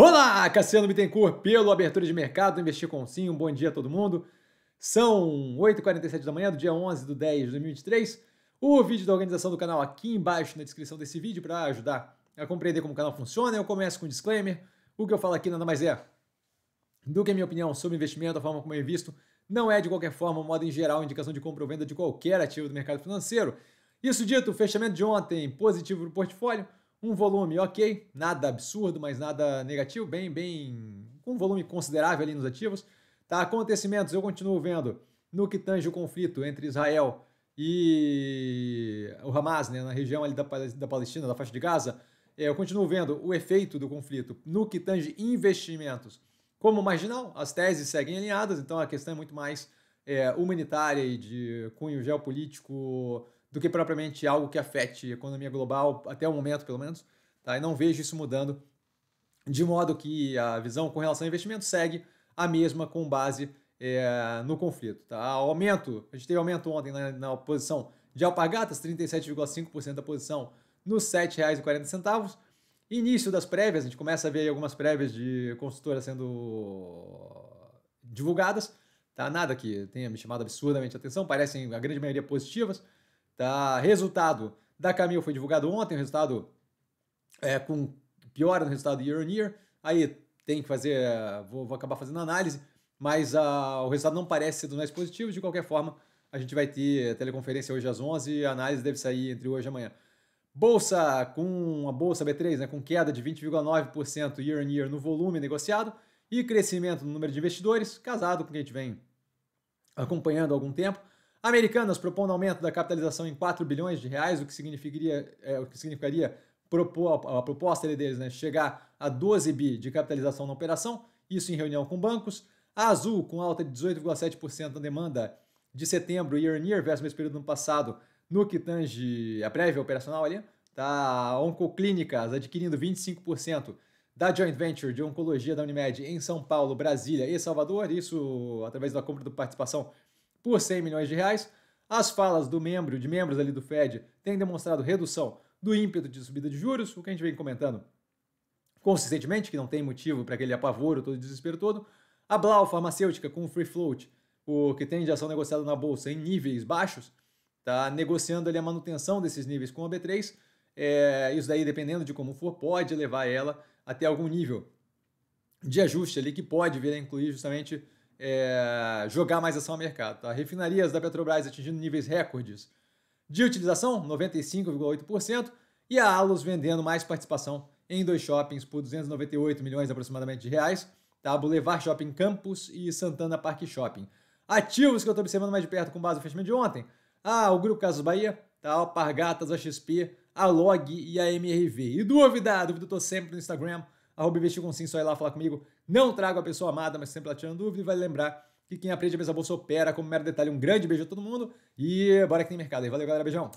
Olá, Cassiano Bittencourt, pelo Abertura de Mercado, Investir com Sim, um bom dia a todo mundo. São 8h47 da manhã do dia 11 de 10 de 2023. O vídeo da organização do canal aqui embaixo na descrição desse vídeo para ajudar a compreender como o canal funciona. Eu começo com um disclaimer. O que eu falo aqui nada mais é do que a minha opinião sobre investimento, a forma como eu visto. não é de qualquer forma, modo em geral, indicação de compra ou venda de qualquer ativo do mercado financeiro. Isso dito, fechamento de ontem positivo para o portfólio um volume, ok, nada absurdo, mas nada negativo, bem, bem, com um volume considerável ali nos ativos. Tá, acontecimentos, eu continuo vendo no que tange o conflito entre Israel e o Hamas, né, na região ali da, da Palestina, da faixa de Gaza, é, eu continuo vendo o efeito do conflito no que tange investimentos como marginal. As teses seguem alinhadas, então a questão é muito mais é, humanitária e de cunho geopolítico do que propriamente algo que afete a economia global, até o momento, pelo menos. Tá? E não vejo isso mudando, de modo que a visão com relação ao investimento segue a mesma com base é, no conflito. Tá? Aumento, a gente teve aumento ontem na, na posição de Alpagatas, 37,5% da posição nos R$ 7,40. Início das prévias, a gente começa a ver algumas prévias de consultora sendo divulgadas. Tá? Nada que tenha me chamado absurdamente atenção, parecem a grande maioria positivas. Tá? Resultado da Camil foi divulgado ontem, o resultado é, com piora no resultado year on year. Aí tem que fazer, vou, vou acabar fazendo análise, mas uh, o resultado não parece ser dos mais positivos. De qualquer forma, a gente vai ter teleconferência hoje às 11 a análise deve sair entre hoje e amanhã. Bolsa com a bolsa B3, né, com queda de 20,9% year on year no volume negociado e crescimento no número de investidores, casado com o que a gente vem acompanhando há algum tempo. Americanas propondo aumento da capitalização em 4 bilhões de reais, o que significaria, é, o que significaria propor, a proposta deles, né, chegar a 12 bi de capitalização na operação, isso em reunião com bancos. A Azul, com alta de 18,7% na demanda de setembro year on year versus o mesmo período no passado, no que tange a prévia operacional ali, tá? A Oncoclínicas adquirindo 25% da joint venture de oncologia da Unimed em São Paulo, Brasília e Salvador, isso através da compra da participação por 100 milhões de reais. As falas do membro, de membros ali do Fed, têm demonstrado redução do ímpeto de subida de juros, o que a gente vem comentando consistentemente, que não tem motivo para aquele apavoro todo, desespero todo. A Blau farmacêutica com o free float, o que tem de ação negociada na bolsa em níveis baixos, está negociando ali a manutenção desses níveis com a B3. É, isso daí, dependendo de como for, pode levar ela até algum nível de ajuste ali que pode vir a incluir justamente é, jogar mais ação ao mercado. Tá? Refinarias da Petrobras atingindo níveis recordes de utilização, 95,8%, e a Alus vendendo mais participação em dois shoppings por 298 milhões aproximadamente de reais, tá? Boulevard Shopping Campus e Santana Park Shopping. Ativos que eu estou observando mais de perto com base no fechamento de ontem, ah, o Grupo Casas Bahia, tá? Alpargatas, a XP, a Log e a MRV. E dúvida? Dúvida eu tô sempre no Instagram, arroba investir com sim, só ir lá falar comigo. Não trago a pessoa amada, mas sempre lá tirando dúvida e vai lembrar que quem aprende a mesa bolsa opera como mero detalhe. Um grande beijo a todo mundo e bora que tem mercado aí. Valeu, galera. Beijão.